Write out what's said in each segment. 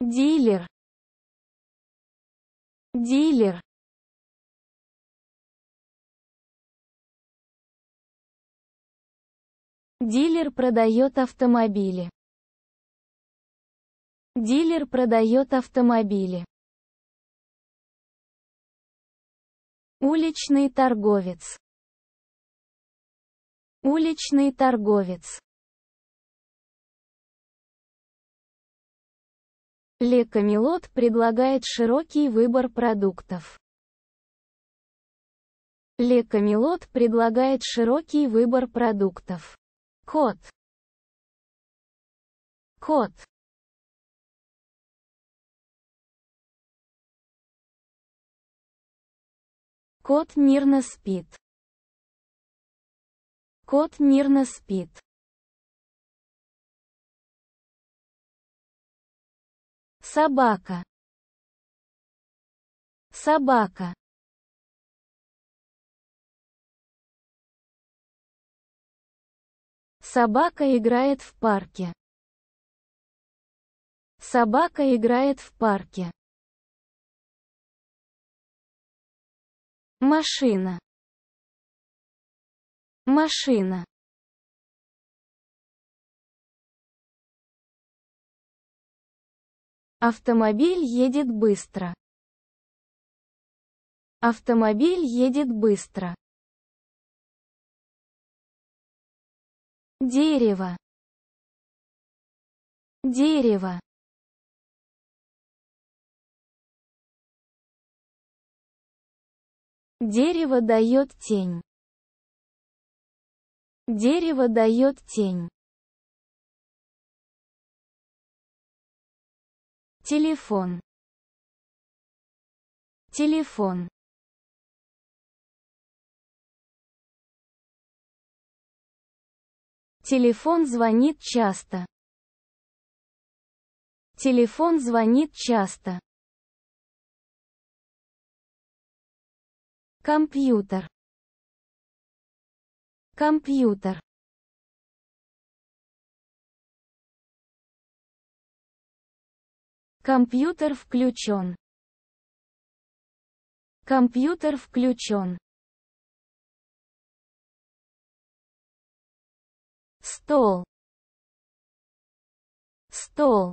дилер дилер Дилер продает автомобили. Дилер продает автомобили. Уличный торговец. Уличный торговец. Ле Камелот предлагает широкий выбор продуктов. Ле Камелот предлагает широкий выбор продуктов. Кот. Кот. Кот мирно спит. Кот мирно спит. собака собака собака играет в парке собака играет в парке машина машина Автомобиль едет быстро. Автомобиль едет быстро. Дерево. Дерево. Дерево дает тень. Дерево дает тень. телефон телефон телефон звонит часто телефон звонит часто компьютер компьютер Компьютер включен. Компьютер включен. Стол. Стол.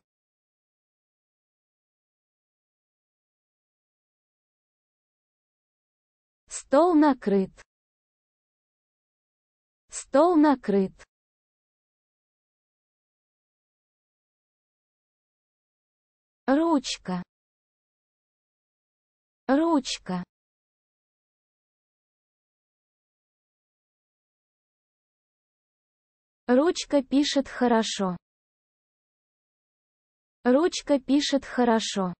Стол накрыт. Стол накрыт. ручка ручка ручка пишет хорошо ручка пишет хорошо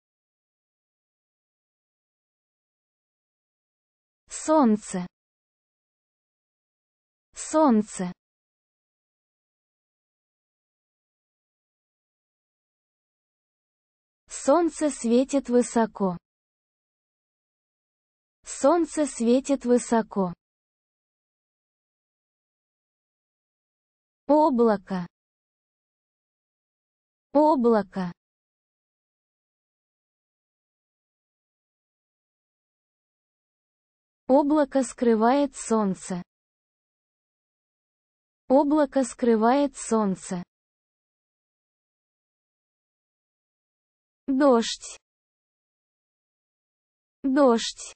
солнце солнце Солнце светит высоко. Солнце светит высоко. Облако. Облако. Облако скрывает солнце. Облако скрывает солнце. дождь дождь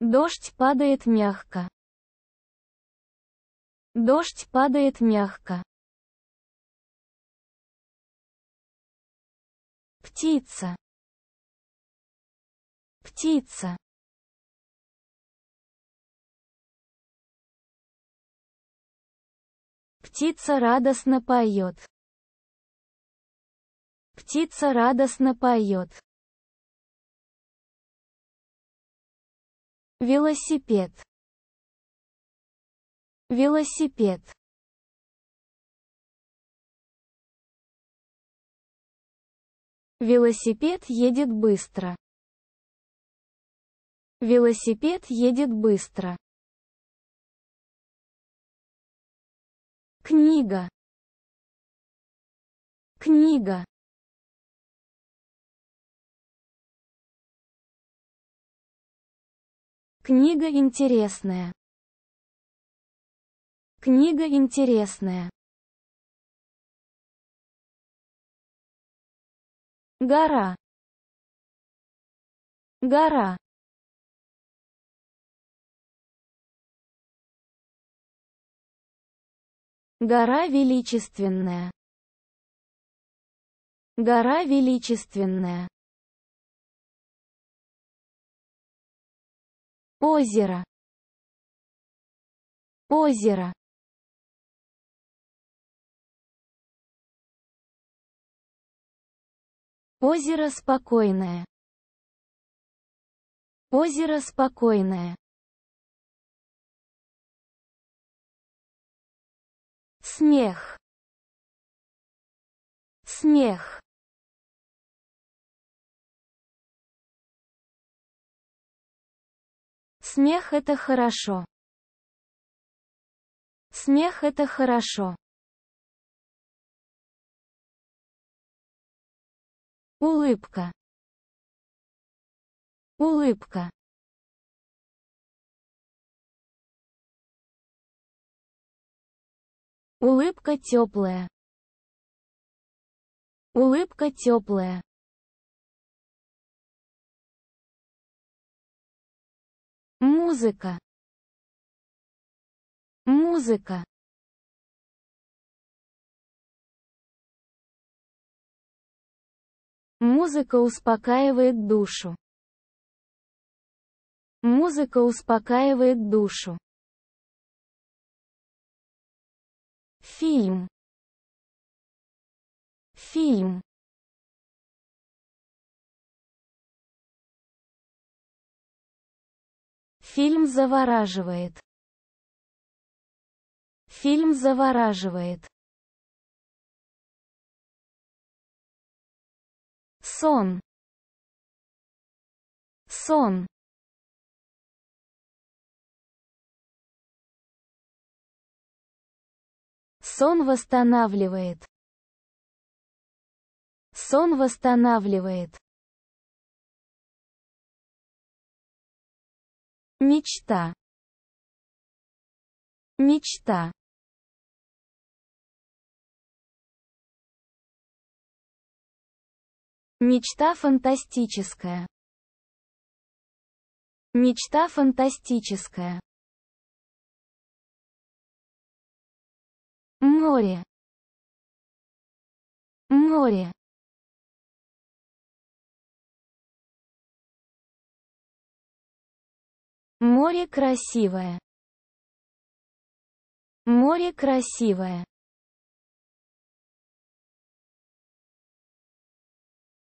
Дождь падает мягко. Дождь падает мягко. Птица. Птица. Птица радостно поет. Птица радостно поет. Велосипед. Велосипед. Велосипед едет быстро. Велосипед едет быстро. книга книга книга интересная книга интересная гора гора Гора величественная. Гора величественная. Озеро. Озеро. Озеро спокойное. Озеро спокойное. смех смех смех это хорошо смех это хорошо улыбка улыбка Улыбка теплая. Улыбка теплая. Музыка. Музыка. Музыка успокаивает душу. Музыка успокаивает душу. фильм фильм фильм завораживает фильм завораживает сон сон Сон восстанавливает. Сон восстанавливает. Мечта. Мечта. Мечта фантастическая. Мечта фантастическая. море море море красивое море красивое